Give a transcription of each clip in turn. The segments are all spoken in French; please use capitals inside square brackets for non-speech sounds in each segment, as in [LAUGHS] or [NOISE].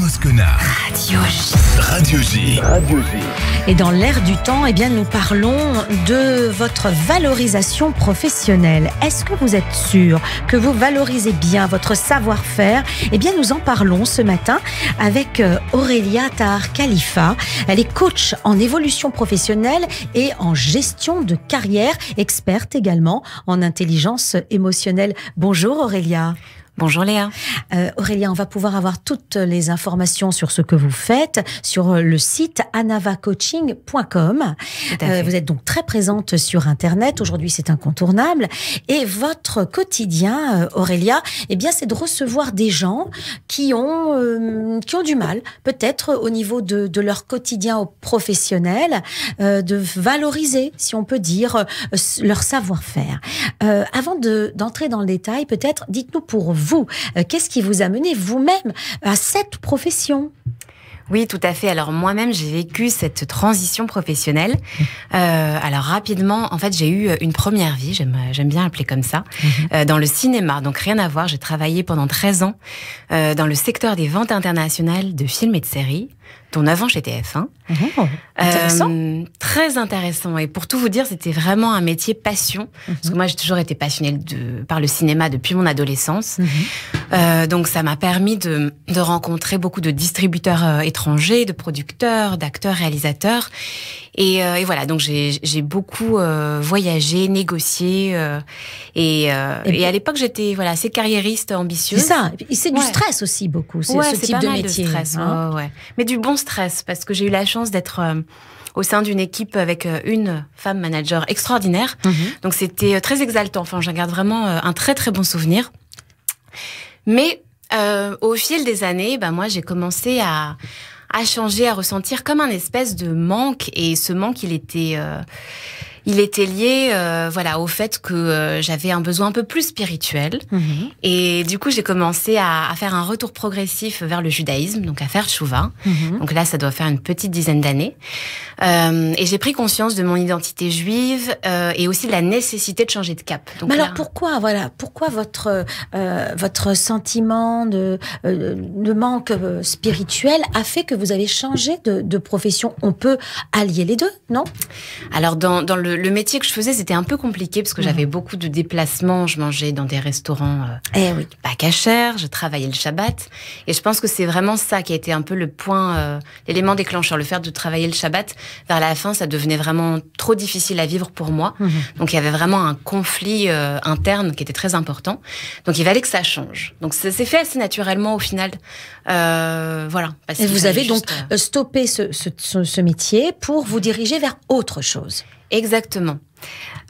Radio Radio Et dans l'air du temps, eh bien, nous parlons de votre valorisation professionnelle. Est-ce que vous êtes sûr que vous valorisez bien votre savoir-faire Eh bien, nous en parlons ce matin avec euh, Aurélia Tahar Khalifa. Elle est coach en évolution professionnelle et en gestion de carrière, experte également en intelligence émotionnelle. Bonjour Aurélia. Bonjour Léa. Euh, Aurélia, on va pouvoir avoir toutes les informations sur ce que vous faites sur euh, le site anavacoaching.com. Euh, vous êtes donc très présente sur Internet. Aujourd'hui, c'est incontournable. Et votre quotidien, Aurélia, eh bien, c'est de recevoir des gens qui ont, qui ont du mal, peut-être au niveau de, leur quotidien professionnel, de valoriser, si on peut dire, leur savoir-faire. avant d'entrer dans le détail, peut-être, dites-nous pour vous, euh, qu'est-ce qui vous a mené vous-même à cette profession oui, tout à fait. Alors moi-même, j'ai vécu cette transition professionnelle. Mmh. Euh, alors rapidement, en fait, j'ai eu euh, une première vie, j'aime bien appeler comme ça, mmh. dans le cinéma. Donc rien à voir, j'ai travaillé pendant 13 ans dans le secteur des ventes internationales de films et de séries ton avant chez TF1. Euh, très intéressant. Et pour tout vous dire, c'était vraiment un métier passion. Mhm. Parce que moi, j'ai toujours été passionnée de, par le cinéma depuis mon adolescence. Mhm. Euh, donc, ça m'a permis de, rencontrer beaucoup de distributeurs euh, étrangers, de producteurs, d'acteurs, réalisateurs. Et, voilà, donc j'ai beaucoup voyagé, négocié. Et, à l'époque, j'étais voilà, assez carriériste, ambitieuse. C'est ça. C'est du stress aussi, beaucoup, C'est ce type pas de mal métier. stress, hein. Mais du bon stress parce que j'ai eu la chance d'être euh, au sein d'une équipe avec euh, une femme manager extraordinaire. Mhm. Donc c'était euh, très exaltant. Enfin, j'en garde vraiment un très très bon souvenir. Mais au fil des années, bah, moi j'ai commencé à, à changer, à ressentir comme un espèce de manque. Et ce manque, il était il était lié euh, voilà au fait que euh, j'avais un besoin un peu plus spirituel mm-hmm. et du coup j'ai commencé à, faire un retour progressif vers le judaïsme donc à faire chouva mm-hmm. donc là ça doit faire une petite dizaine d'années euh, et j'ai pris conscience de mon identité juive et aussi de la nécessité de changer de cap alors pourquoi voilà pourquoi votre votre sentiment de, manque spirituel a fait que vous avez changé de, profession on peut allier les deux non alors dans le le, métier que je faisais, c'était un peu compliqué parce que j'avais mhm. beaucoup de déplacements. Je mangeais dans des restaurants euh, eh pas cachers, je travaillais le Shabbat. Et je pense que c'est vraiment ça qui a été un peu le point, euh, l'élément déclencheur. Le fait de travailler le Shabbat, vers la fin, ça devenait vraiment trop difficile à vivre pour moi. Mhm. Donc il y avait vraiment un conflit euh, interne qui était très important. Donc il fallait que ça change. Donc ça s'est fait assez naturellement au final. voilà. Et vous avez donc stoppé ce métier pour vous diriger vers autre chose. Exactement.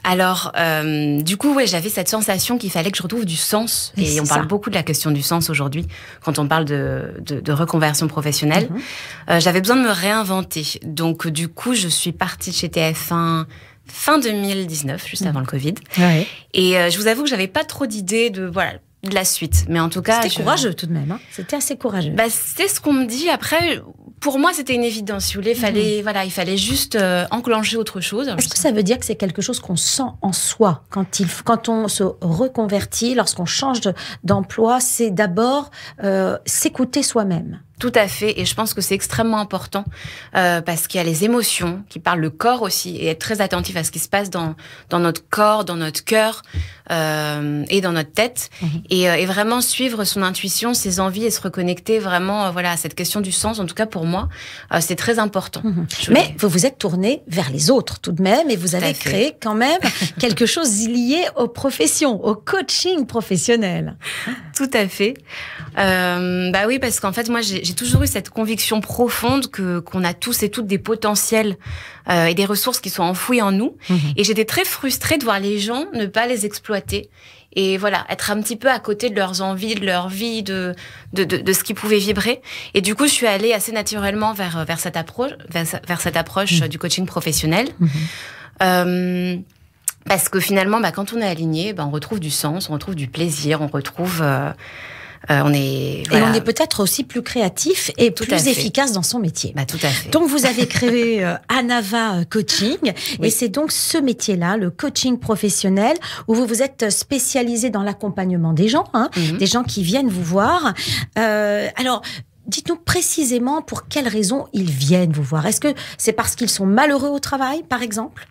Alors, euh, du coup, ouais, j'avais cette sensation qu'il fallait que je retrouve du sens. Et, on parle beaucoup de la question du sens aujourd'hui quand on parle de, de, de reconversion professionnelle. Mhm. euh, j'avais besoin de me réinventer. Donc, du coup, je suis partie de chez TF1 fin 2019, juste mhm. avant le Covid. Ouais. Et euh, je vous avoue que j'avais pas trop d'idées de voilà de la suite. Mais en tout cas, c'était courageux tout de même. Hein. c'était assez courageux. Bah, c'est ce qu'on me dit. Après, pour moi, c'était une évidence. Si fallait, mhm. voilà, il fallait juste euh, enclencher autre chose. Est-ce que ça veut dire que c'est quelque chose qu'on sent en soi quand il, quand on se reconvertit, lorsqu'on change d'emploi, c'est d'abord euh, s'écouter soi-même. Tout à fait, et je pense que c'est extrêmement important euh, parce qu'il y a les émotions qui parlent le corps aussi, et être très attentif à ce qui se passe dans, dans notre corps, dans notre cœur euh, et dans notre tête, mmh. euh, et, vraiment suivre son intuition, ses envies et se reconnecter vraiment voilà à cette question du sens. En tout cas pour moi, c'est très important. Mmh. Mais vous vous êtes tourné vers les autres tout de même, et vous avez créé quand même [LAUGHS] quelque chose lié aux professions, au coaching professionnel. Tout à fait. bah oui, parce qu'en fait moi j'ai j'ai toujours eu cette conviction profonde que qu'on a tous et toutes des potentiels euh, et des ressources qui sont enfouies en nous. Mhm. Et j'étais très frustrée de voir les gens ne pas les exploiter et voilà être un petit peu à côté de leurs envies, de leur vie, de de, de, ce qui pouvait vibrer. Et du coup, je suis allée assez naturellement vers euh, vers cette approche vers, cette approche mhm. euh, du coaching professionnel. Mhm. parce que finalement, bah, quand on est aligné, bah, on retrouve du sens, on retrouve du plaisir, on retrouve euh, on est et on est peut-être aussi plus créatif et plus efficace dans son métier. Bah, tout à fait. Donc vous avez créé euh, Anava euh, Coaching [LAUGHS] et c'est donc ce métier-là, le coaching professionnel, où vous vous êtes spécialisé dans l'accompagnement des gens, hein, mhm. des gens qui viennent vous voir. alors Dites-nous précisément pour quelles raisons ils viennent vous voir. Est-ce que c'est parce qu'ils sont malheureux au travail, par exemple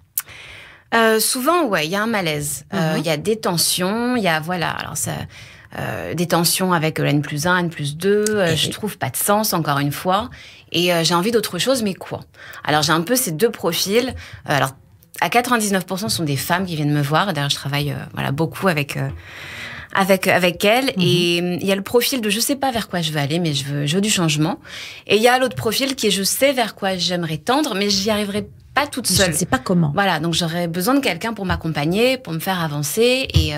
Souvent, ouais, il y a un malaise, mhm. il y a des tensions, il y a voilà. Alors ça, euh, des tensions avec le N plus 1, N plus 2, euh, je trouve pas de sens encore une fois, et euh, j'ai envie d'autre chose, mais quoi Alors j'ai un peu ces deux profils. alors à 99% sont des femmes qui viennent me voir. D'ailleurs, je travaille voilà beaucoup avec avec avec elles mhm. et il y a le profil de je sais pas vers quoi je veux aller mais je veux je veux du changement et il y a l'autre profil qui est je sais vers quoi j'aimerais tendre mais j'y arriverai pas toute seule. Je ne sais pas comment. Voilà, donc j'aurais besoin de quelqu'un pour m'accompagner, pour me faire avancer et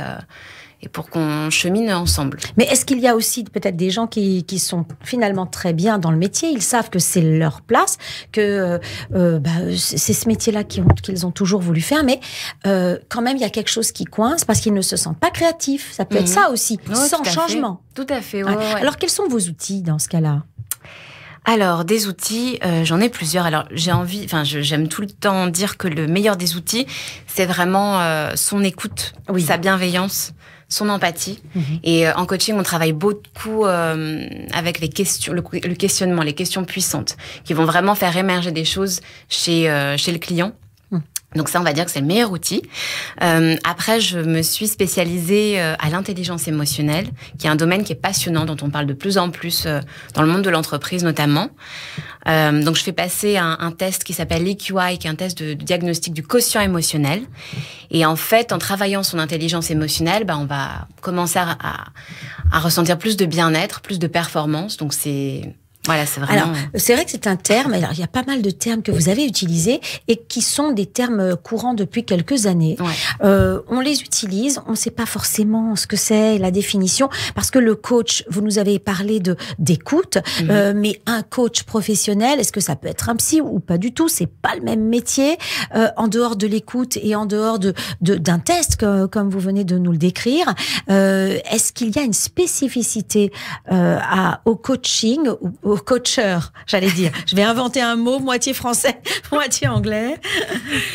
et pour qu'on chemine ensemble. Mais est-ce qu'il y a aussi peut-être des gens qui, qui, sont finalement très bien dans le métier Ils savent que c'est leur place, que euh, euh, bah, c'est ce métier-là qu'ils ont, ont, toujours voulu faire, mais euh, quand même, il y a quelque chose qui coince parce qu'ils ne se sentent pas créatifs. Ça peut être mhm. ça aussi, sans changement. Tout à fait. Alors, quels sont vos outils dans ce cas-là alors, des outils, j'en ai plusieurs. Alors, j'ai envie, enfin, j'aime tout le temps dire que le meilleur des outils, c'est vraiment son écoute, sa bienveillance, son empathie. Mhm. Et euh, en coaching, on travaille beaucoup euh, avec les questions, le, questionnement, les questions puissantes, qui vont vraiment faire émerger des choses chez, euh, chez le client donc ça, on va dire que c'est le meilleur outil. Euh, après, je me suis spécialisée euh, à l'intelligence émotionnelle, qui est un domaine qui est passionnant, dont on parle de plus en plus euh, dans le monde de l'entreprise notamment. donc je fais passer un, test qui s'appelle l'EQI, qui est un test de, diagnostic du quotient émotionnel. Et en fait, en travaillant son intelligence émotionnelle, bah, on va commencer à, à ressentir plus de bien-être, plus de performance. Donc c'est voilà, c'est vraiment... Alors, c'est vrai que c'est un terme. Alors, il y a pas mal de termes que vous avez utilisés et qui sont des termes euh, courants depuis quelques années. Euh, on les utilise, on ne sait pas forcément ce que c'est, la définition, parce que le coach, vous nous avez parlé de d'écoute, mhm. euh, mais un coach professionnel, est-ce que ça peut être un psy ou pas du tout C'est pas le même métier. Euh, en dehors de l'écoute et en dehors de d'un test, comme vous venez de nous le décrire, euh, est-ce qu'il y a une spécificité à, au coaching ou, coacher j'allais dire. Je vais inventer un mot moitié français, [LAUGHS] moitié anglais.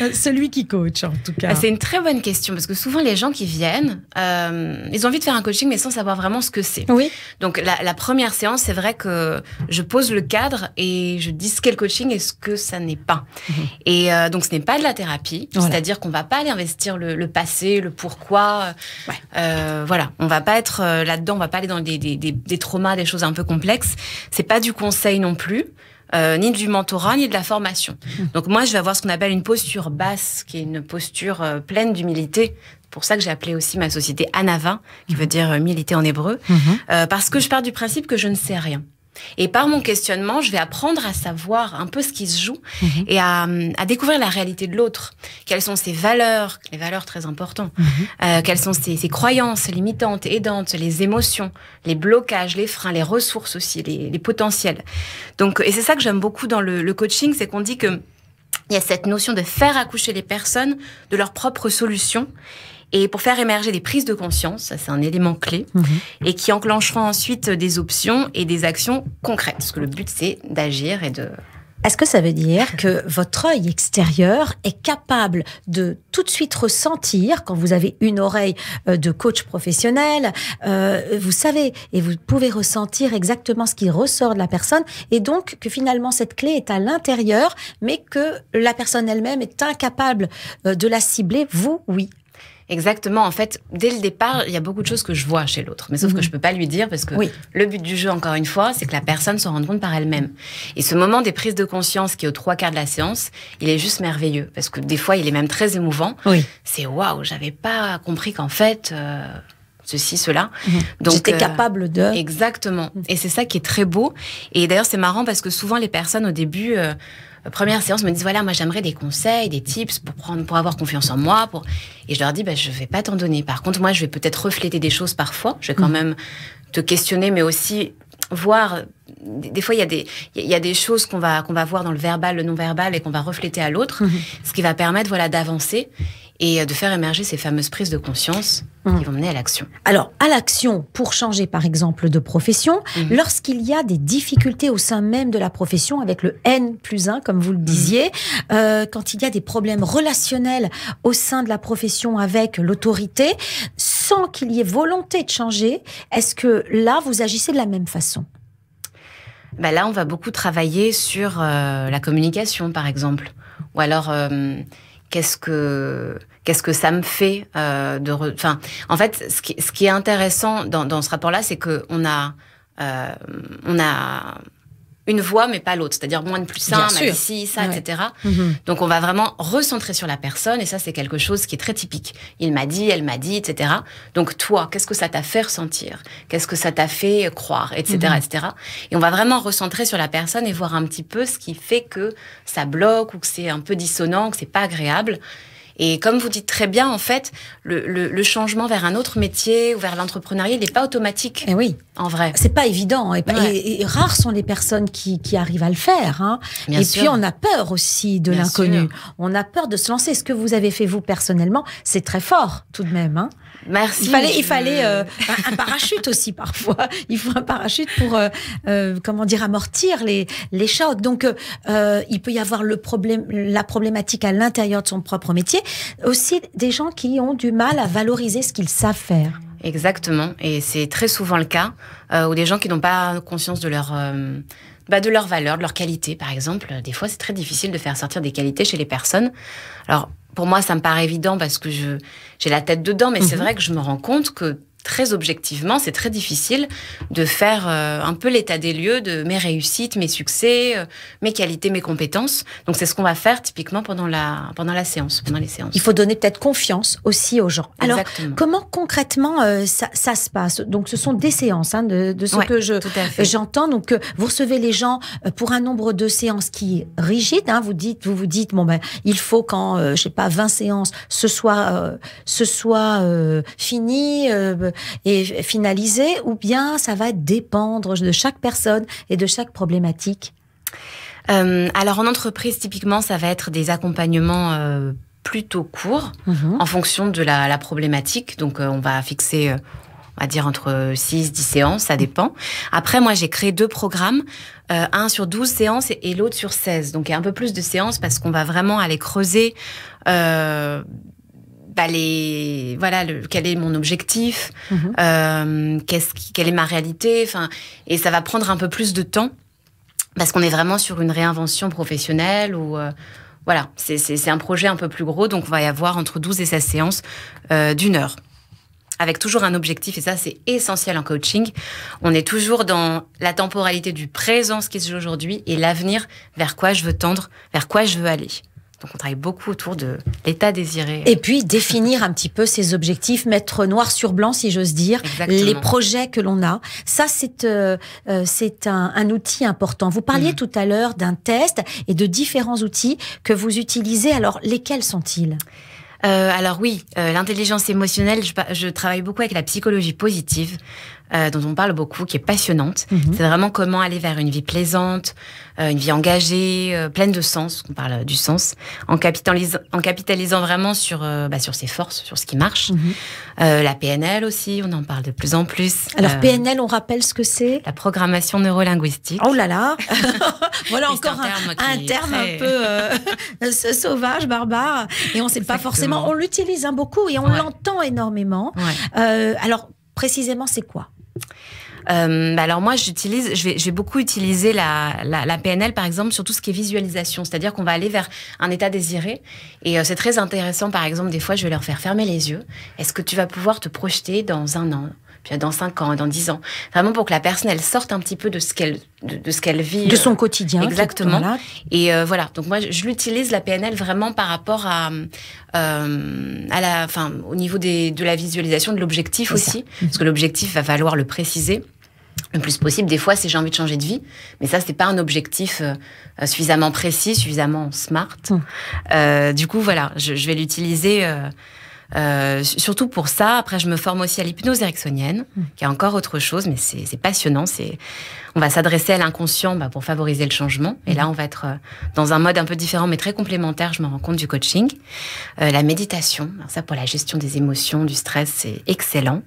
Euh, celui qui coach, en tout cas. Ah, c'est une très bonne question parce que souvent les gens qui viennent, euh, ils ont envie de faire un coaching mais sans savoir vraiment ce que c'est. Oui. Donc la, première séance, c'est vrai que je pose le cadre et je dis ce qu'est le coaching et ce que ça n'est pas. Mhm. Et euh, donc ce n'est pas de la thérapie, c'est-à-dire qu'on ne va pas aller investir le, passé, le pourquoi. voilà, on ne va pas être là-dedans, on ne va pas aller dans des, des traumas, des choses un peu complexes. C'est pas du conseil non plus. Euh, ni du mentorat, ni de la formation. [LAUGHS] Donc moi, je vais avoir ce qu'on appelle une posture basse, qui est une posture euh, pleine d'humilité. pour ça que j'ai appelé aussi ma société Anava, qui mhm. veut dire humilité euh, en hébreu, mhm. parce que je pars du principe que je ne sais rien. Et par mon questionnement, je vais apprendre à savoir un peu ce qui se joue mhm. et à, découvrir la réalité de l'autre. Quelles sont ses valeurs, les valeurs très importantes. Mhm. Euh, quelles sont ses, croyances limitantes, aidantes, les émotions, les blocages, les freins, les ressources aussi, les, potentiels. Donc, et c'est ça que j'aime beaucoup dans le, coaching, c'est qu'on dit que y a cette notion de faire accoucher les personnes de leurs propres solutions et pour faire émerger des prises de conscience, c'est un élément clé, mhm. et qui enclenchera ensuite des options et des actions concrètes. Parce que le but, c'est d'agir et de est-ce que ça veut dire que votre œil extérieur est capable de tout de suite ressentir, quand vous avez une oreille euh, de coach professionnel, euh, vous savez et vous pouvez ressentir exactement ce qui ressort de la personne, et donc que finalement cette clé est à l'intérieur, mais que la personne elle-même est incapable euh, de la cibler Vous, oui. Exactement. En fait, dès le départ, il y a beaucoup de choses que je vois chez l'autre, mais sauf que mhm. je peux pas lui dire parce que oui. le but du jeu, encore une fois, c'est que la personne se rende compte par elle-même. Et ce moment des prises de conscience qui est aux trois quarts de la séance, il est juste merveilleux parce que des fois, il est même très émouvant. Oui. C'est waouh, j'avais pas compris qu'en fait. Euh, ceci, cela. Mhm. Donc j'étais euh, capable de. Exactement. Mhm. Et c'est ça qui est très beau. Et d'ailleurs, c'est marrant parce que souvent les personnes au début, euh, euh, première séance me disent voilà moi j'aimerais des conseils, des tips pour prendre pour avoir confiance en moi et je leur dis bah je vais pas t'en donner. Par contre moi je vais peut-être refléter des choses parfois, je vais quand mm. même te questionner mais aussi voir des fois il y a des il y des choses qu'on va qu'on va voir dans le verbal, le non verbal et qu'on va refléter à l'autre, mm-hmm. ce qui va permettre voilà d'avancer et euh, de faire émerger ces fameuses prises de conscience qui hum. vont mener à l'action. Alors, à l'action, pour changer par exemple de profession, mhm. lorsqu'il y a des difficultés au sein même de la profession, avec le N plus 1, comme vous le mhm. disiez, euh, quand il y a des problèmes relationnels au sein de la profession avec l'autorité, sans qu'il y ait volonté de changer, est-ce que là, vous agissez de la même façon ben là, on va beaucoup travailler sur euh, la communication, par exemple. Ou alors, qu'est-ce que qu'est-ce que ça me fait euh, de enfin en fait ce qui, ce qui est intéressant dans, dans ce rapport là c'est que on a euh, on a une voix, mais pas l'autre. C'est-à-dire moins de plus un, mais ça, etc. Mhm. Donc, on va vraiment recentrer sur la personne. Et ça, c'est quelque chose qui est très typique. Il m'a dit, elle m'a dit, etc. Donc, toi, qu'est-ce que ça t'a fait ressentir Qu'est-ce que ça t'a fait croire, etc., etc. Mhm. Et on va vraiment recentrer sur la personne et voir un petit peu ce qui fait que ça bloque ou que c'est un peu dissonant, que c'est pas agréable. Et comme vous dites très bien, en fait, le, changement vers un autre métier ou vers l'entrepreneuriat, n'est pas automatique. Et eh oui. En vrai. C'est pas évident. Et, rares sont les personnes qui, arrivent à le faire. Hein. et puis, on a peur aussi de l'inconnu. On a peur de se lancer. Ce que vous avez fait, vous, personnellement, c'est très fort, tout de même. Hein. Merci. Il fallait, il fallait euh, [LAUGHS] un parachute aussi parfois. [LAUGHS] Il faut un parachute pour, euh, euh, comment dire, amortir les, les chocs. Donc, il peut y avoir le problème, la problématique à l'intérieur de son propre métier. Aussi, des gens qui ont du mal à valoriser ce qu'ils savent faire. Exactement. Et c'est très souvent le cas, Ou des gens qui n'ont pas conscience de leur. Bah, de leur valeur, de leur qualité, par exemple. Des fois, c'est très difficile de faire sortir des qualités chez les personnes. Alors, pour moi, ça me paraît évident parce que je j'ai la tête dedans, mais c'est mhm. vrai que je me rends compte que très objectivement, c'est très difficile de faire euh, un peu l'état des lieux de mes réussites, mes succès, euh, mes qualités, mes compétences. Donc c'est ce qu'on va faire typiquement pendant la, pendant la séance, pendant les séances. Il faut donner peut-être confiance aussi aux gens. Alors comment concrètement euh, ça, se passe Donc ce sont des séances hein, de, ce que je j'entends. Donc vous recevez les gens pour un nombre de séances qui est rigide. Hein, vous dites, vous vous dites bon ben il faut quand je sais pas 20 séances ce soit ce soit fini et finaliser, ou bien ça va dépendre de chaque personne et de chaque problématique euh, Alors en entreprise, typiquement, ça va être des accompagnements. Euh, plutôt courts mhm. en fonction de la, problématique. Donc, euh, on va fixer on va dire entre 6, 10 séances, ça dépend. Après, moi, j'ai créé deux programmes, un sur 12 séances et, l'autre sur 16. Donc, il y a un peu plus de séances parce qu'on va vraiment aller creuser bah, voilà, quel est mon objectif, mhm. euh, quelle est ma réalité, enfin, et ça va prendre un peu plus de temps parce qu'on est vraiment sur une réinvention professionnelle ou euh, voilà, c'est un projet un peu plus gros, donc on va y avoir entre 12 et 16 séances euh, d'une heure. Avec toujours un objectif, et ça c'est essentiel en coaching. On est toujours dans la temporalité du présent, ce qui se joue aujourd'hui, et l'avenir, vers quoi je veux tendre, vers quoi je veux aller. Donc on travaille beaucoup autour de l'état désiré. Et puis définir un petit peu ses objectifs, mettre noir sur blanc, si j'ose dire, les projets que l'on a. Ça, c'est euh, euh, c'est un, outil important. Vous parliez mm. tout à l'heure d'un test et de différents outils que vous utilisez. Alors, lesquels sont-ils euh, alors oui, l'intelligence émotionnelle, je, travaille beaucoup avec la psychologie positive. Euh, dont on parle beaucoup, qui est passionnante. Mhm. C'est vraiment comment aller vers une vie plaisante, euh, une vie engagée, euh, pleine de sens. On parle du sens en capitalisant, en capitalisant vraiment sur bah, sur ses forces, sur ce qui marche. Mhm. la PNL aussi, on en parle de plus en plus. Alors PNL, on rappelle ce que c'est La programmation neurolinguistique. Oh là là [LAUGHS] Voilà encore un, terme, un, peu [LAUGHS] sauvage, barbare, et on ne sait pas forcément. On l'utilise un hein, beaucoup et on l'entend énormément. alors précisément, c'est quoi euh, bah alors moi, j'utilise, je vais, beaucoup utiliser la, PNL, par exemple, sur tout ce qui est visualisation, c'est-à-dire qu'on va aller vers un état désiré. Et euh, c'est très intéressant, par exemple, des fois, je vais leur faire fermer les yeux. Est-ce que tu vas pouvoir te projeter dans un an dans 5 ans, dans 10 ans. Vraiment pour que la personne, elle sorte un petit peu de ce qu'elle de, ce qu'elle vit. De son euh, quotidien. Exactement. Et euh, voilà, donc moi, je, l'utilise, la PNL, vraiment par rapport à, euh, à la, enfin, au niveau des, de la visualisation, de l'objectif aussi. Mm-hmm. Parce que l'objectif, va falloir le préciser le plus possible. Des fois, c'est j'ai envie de changer de vie, mais ça, c'est pas un objectif suffisamment précis, suffisamment smart. Mm. du coup, voilà, je, vais l'utiliser. Euh, surtout pour ça, après je me forme aussi à l'hypnose ericksonienne, hmm. qui est encore autre chose, mais c'est passionnant. C'est on va s'adresser à l'inconscient bah, pour favoriser le changement, et là hmm. on va être euh, dans un mode un peu différent, mais très complémentaire. Je me rends compte du coaching, euh, la méditation, ça pour la gestion des émotions, du stress, c'est excellent.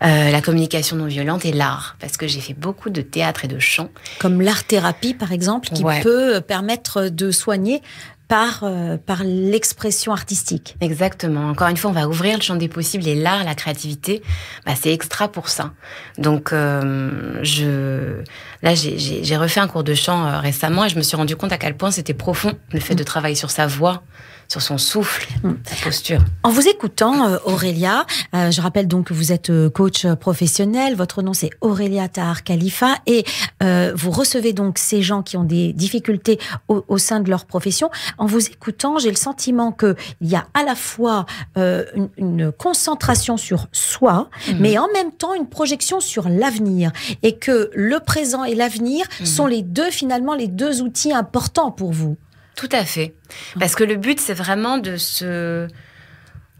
la communication non violente et l'art, parce que j'ai fait beaucoup de théâtre et de chant. Comme l'art-thérapie, par exemple, qui peut permettre de soigner par, euh, par l'expression artistique. Exactement. Encore une fois, on va ouvrir le champ des possibles et l'art, la créativité, bah, c'est extra pour ça. Donc, euh, je, là, j'ai refait un cours de chant euh, récemment et je me suis rendu compte à quel point c'était profond le fait de travailler sur sa voix, sur son souffle, mm. sa posture. En vous écoutant, euh, Aurélia, euh, je rappelle donc que vous êtes euh, coach professionnel. Votre nom, c'est Aurélia Tahar Khalifa. Et vous recevez donc ces gens qui ont des difficultés au, sein de leur profession. En vous écoutant, j'ai le sentiment qu'il y a à la fois une, concentration sur soi, mhm. mais en même temps une projection sur l'avenir. Et que le présent et l'avenir mhm. sont les deux, finalement, les deux outils importants pour vous. Tout à fait. Parce que le but, c'est vraiment de se...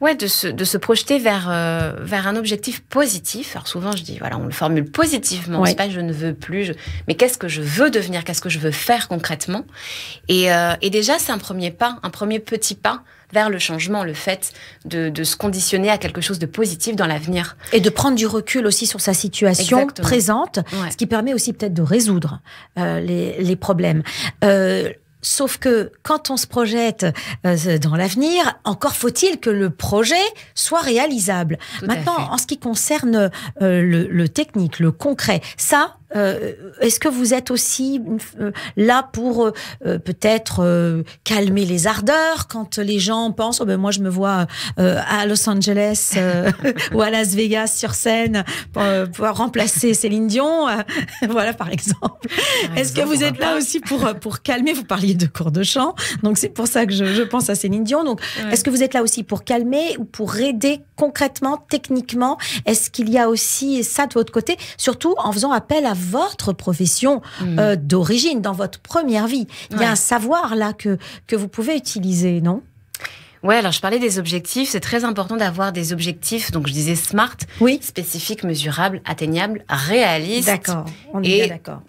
Ouais, de se, de se projeter vers, euh, vers un objectif positif. Alors souvent, je dis, voilà, on le formule positivement. C'est pas je ne veux plus, mais qu'est-ce que je veux devenir Qu'est-ce que je veux faire concrètement et, euh, et déjà, c'est un premier pas, un premier petit pas vers le changement, le fait de, de, se conditionner à quelque chose de positif dans l'avenir. Et de prendre du recul aussi sur sa situation présente, ce qui permet aussi peut-être de résoudre euh, les, les, problèmes. Euh, Sauf que quand on se projette euh, dans l'avenir, encore faut-il que le projet soit réalisable. Maintenant, en ce qui concerne euh, le, technique, le concret, ça, euh, est-ce que vous êtes aussi euh, là pour euh, peut-être calmer les ardeurs quand les gens pensent oh ben moi je me vois à Los Angeles [LAUGHS] ou à Las Vegas sur scène pour, remplacer Céline Dion, [LAUGHS] voilà par exemple. Est-ce que vous êtes là aussi pour pour calmer Vous parliez de cours de chant, donc c'est pour ça que je, pense à Céline Dion. Donc est-ce que vous êtes là aussi pour calmer ou pour aider concrètement, techniquement Est-ce qu'il y a aussi ça de votre côté, surtout en faisant appel à votre profession mm. euh, d'origine, dans votre première vie. Il y a un savoir là que, que vous pouvez utiliser, non Ouais, alors je parlais des objectifs. C'est très important d'avoir des objectifs. Donc je disais smart, oui. spécifique, mesurable, atteignable, réaliste. D'accord, on est d'accord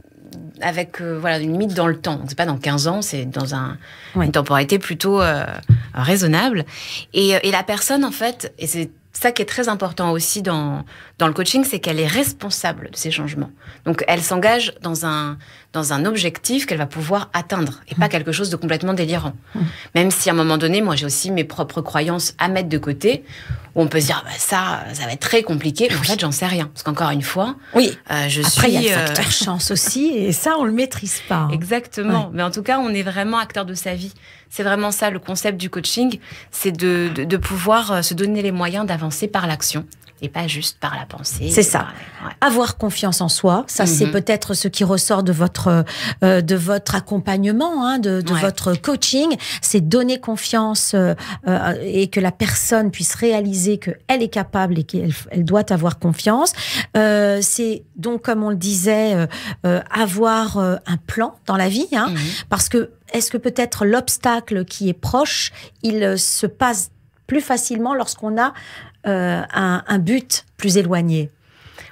avec euh, voilà une limite dans le temps. C'est pas dans 15 ans, c'est dans un, une temporalité plutôt euh, raisonnable. Et, et, la personne en fait, et c'est ça qui est très important aussi dans, dans le coaching, c'est qu'elle est responsable de ces changements. Donc, elle s'engage dans un, dans un objectif qu'elle va pouvoir atteindre et pas mmh. quelque chose de complètement délirant. Mmh. Même si à un moment donné, moi, j'ai aussi mes propres croyances à mettre de côté, où on peut se dire, ah bah, ça, ça va être très compliqué. Mais en fait, j'en sais rien. Parce qu'encore une fois, oui. Euh, je Après, suis. il y a euh, facteur chance aussi, et ça, on le maîtrise pas. Hein. [LAUGHS] Exactement. Mais en tout cas, on est vraiment acteur de sa vie. C'est vraiment ça le concept du coaching, c'est de, de pouvoir euh, se donner les moyens d'avancer par l'action et pas juste par la pensée. C'est ça. Avoir confiance en soi, ça c'est mhm. peut-être ce qui ressort de votre euh, de votre accompagnement, hein, de, votre coaching, c'est donner confiance euh, euh, et que la personne puisse réaliser qu'elle est capable et qu'elle doit avoir confiance. c'est donc comme on le disait, avoir un plan dans la vie, hein, mhm. parce que est-ce que peut-être l'obstacle qui est proche, il se passe plus facilement lorsqu'on a euh, un, but plus éloigné.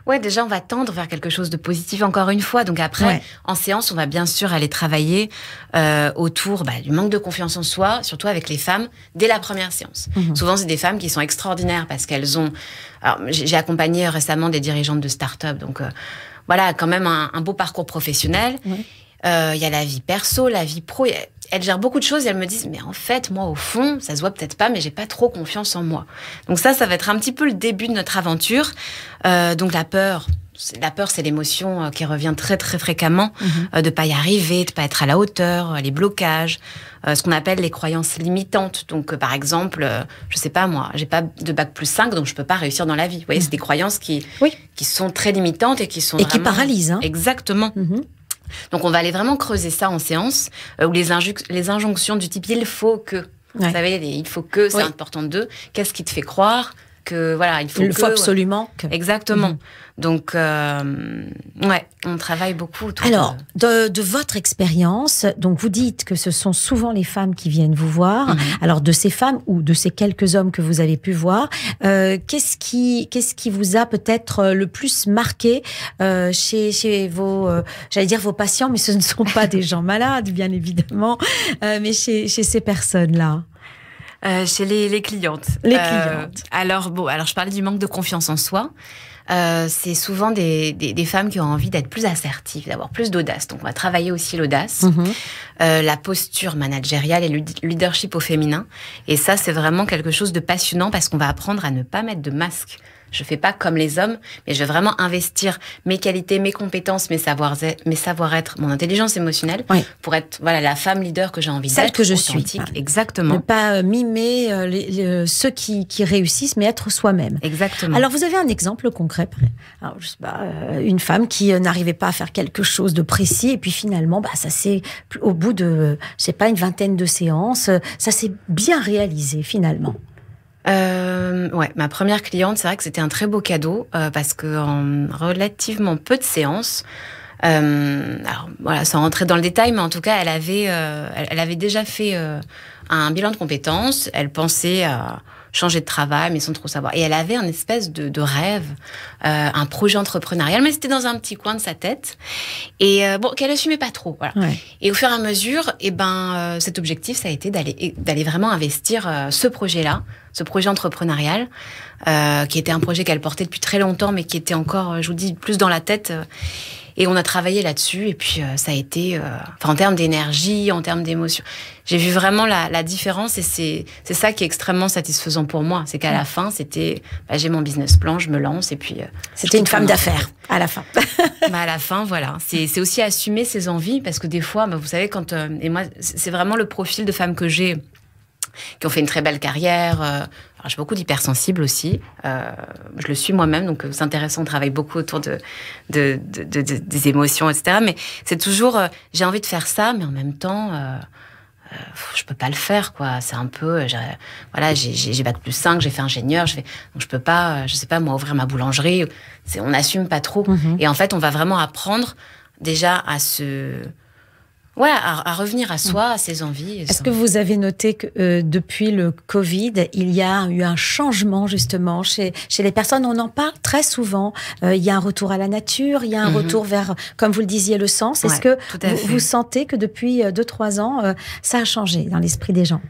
Ouais, déjà, on va tendre vers quelque chose de positif encore une fois. Donc après, en séance, on va bien sûr aller travailler euh, autour bah, du manque de confiance en soi, surtout avec les femmes, dès la première séance. Mhm. Souvent, c'est des femmes qui sont extraordinaires parce qu'elles ont... j'ai accompagné récemment des dirigeantes de start-up, donc euh, voilà, quand même un, beau parcours professionnel. Il y a la vie perso, la vie pro. Elle gère beaucoup de choses et elles me disent mais en fait moi au fond ça se voit peut-être pas mais j'ai pas trop confiance en moi. Donc ça ça va être un petit peu le début de notre aventure. Euh, donc la peur. La peur, c'est l'émotion euh, qui revient très très fréquemment, mhm. euh, de pas y arriver, de pas être à la hauteur, les blocages, ce qu'on appelle les croyances limitantes. Donc, par exemple, je sais pas moi, j'ai pas de bac plus 5, donc je peux pas réussir dans la vie. Vous c'est mhm. des croyances qui, qui sont très limitantes et qui sont. Et qui paralysent. Hein. Exactement. Mhm. Donc on va aller vraiment creuser ça en séance, euh, où les, injonctions du type il faut que, vous savez, il faut que, c'est important d'eux, qu'est-ce qui te fait croire que il faut, absolument. Que... Exactement. Mhm. Donc, euh, ouais, on travaille beaucoup. Alors, de, votre expérience, donc vous dites que ce sont souvent les femmes qui viennent vous voir. Mhm. Alors, de ces femmes ou de ces quelques hommes que vous avez pu voir, euh, qu'est-ce qui, qu'est-ce qui vous a peut-être euh, le plus marqué chez, vos, j'allais dire vos patients, mais ce ne sont pas des gens malades, bien évidemment, mais chez ces personnes-là. Euh, chez les, les, clientes. Les euh, clientes. alors, bon, alors je parlais du manque de confiance en soi. Euh, c'est souvent des, des, femmes qui ont envie d'être plus assertives, d'avoir plus d'audace. Donc, on va travailler aussi l'audace, mhm. la posture managériale et le leadership au féminin. Et ça, c'est vraiment quelque chose de passionnant parce qu'on va apprendre à ne pas mettre de masque je fais pas comme les hommes, mais je vais vraiment investir mes qualités, mes compétences, mes savoir mes savoir-être, mon intelligence émotionnelle pour être voilà la femme leader que j'ai envie d'être. Celle que je suis. Exactement. Ne pas euh, mimer euh, euh, ceux qui, réussissent, mais être soi-même. Exactement. Alors vous avez un exemple concret. une femme qui n'arrivait pas à faire quelque chose de précis et puis finalement, bah ça s'est au bout de, je sais pas, une vingtaine de séances, ça s'est bien réalisé finalement. Euh, ouais, ma première cliente, c'est vrai que c'était un très beau cadeau euh, parce que relativement peu de séances, euh, alors voilà, sans rentrer dans le détail, mais en tout cas, elle avait, euh, elle, avait déjà fait un bilan de compétences. Elle pensait à changer de travail, mais sans trop savoir. Et elle avait un espèce de, rêve, euh, un projet entrepreneurial, mais c'était dans un petit coin de sa tête. Et euh, bon, qu'elle assumait pas trop. Voilà. Et au fur et à mesure, et eh ben, euh, cet objectif, ça a été d'aller d'aller vraiment investir ce projet-là, ce projet entrepreneurial, qui était un projet qu'elle portait depuis très longtemps, mais qui était encore, je vous dis, plus dans la tête. Et on a travaillé là-dessus, et puis euh, ça a été, euh, en termes d'énergie, en termes d'émotion, j'ai vu vraiment la, différence, et c'est ça qui est extrêmement satisfaisant pour moi. C'est qu'à la mm. fin, c'était, bah, j'ai mon business plan, je me lance, et puis. Euh, c'était une femme d'affaires, à la fin. [LAUGHS] bah, à la fin, voilà. C'est aussi assumer ses envies, parce que des fois, bah, vous savez, quand. et moi, c'est vraiment le profil de femme que j'ai qui ont fait une très belle carrière. Euh, j'ai beaucoup d'hypersensibles aussi. Euh, je le suis moi-même, donc euh, c'est intéressant. On travaille beaucoup autour de, des émotions, etc. Mais c'est toujours, j'ai envie de faire ça, mais en même temps je peux pas le faire quoi c'est un peu voilà j'ai bac plus 5 j'ai fait ingénieur je fais donc je peux pas je sais pas moi ouvrir ma boulangerie c'est on n'assume pas trop mhm. et en fait on va vraiment apprendre déjà à se Ouais, à, revenir à mm. soi, à ses envies. Est-ce que vous avez noté que euh, depuis le Covid, il y a eu un changement justement chez, chez les personnes On en parle très souvent. Euh, il y a un retour à la nature, il y a un mm-hmm. retour vers, comme vous le disiez, le sens. Est-ce que vous, sentez que depuis 2-3 euh, ans, ça a changé dans l'esprit des gens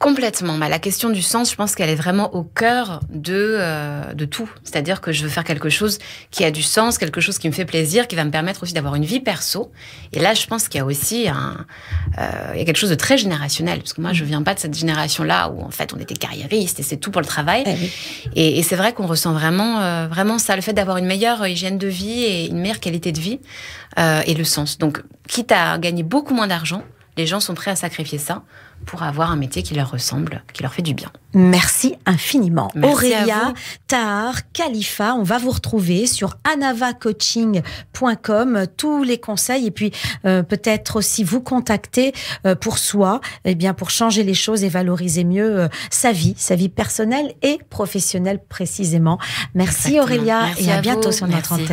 Complètement. Bah, la question du sens, je pense qu'elle est vraiment au cœur de, euh, de tout. C'est-à-dire que je veux faire quelque chose qui a du sens, quelque chose qui me fait plaisir, qui va me permettre aussi d'avoir une vie perso. Et là, je pense qu'il y a aussi un, euh, il y a quelque chose de très générationnel. Parce que moi, je viens pas de cette génération-là où, en fait, on était carriériste et c'est tout pour le travail. Eh et, c'est vrai qu'on ressent vraiment, euh, vraiment ça, le fait d'avoir une meilleure hygiène de vie et une meilleure qualité de vie et le sens. Donc, quitte à gagner beaucoup moins d'argent, les gens sont prêts à sacrifier ça pour avoir un métier qui leur ressemble, qui leur fait du bien. Merci infiniment. Aurélia, Tahar, Khalifa, on va vous retrouver sur anavacoaching.com. Tous les conseils et puis euh, peut-être aussi vous contacter euh, pour soi, eh bien pour changer les choses et valoriser mieux euh, sa vie, sa vie personnelle et professionnelle précisément. Merci Aurélia et à, bientôt sur notre antenne.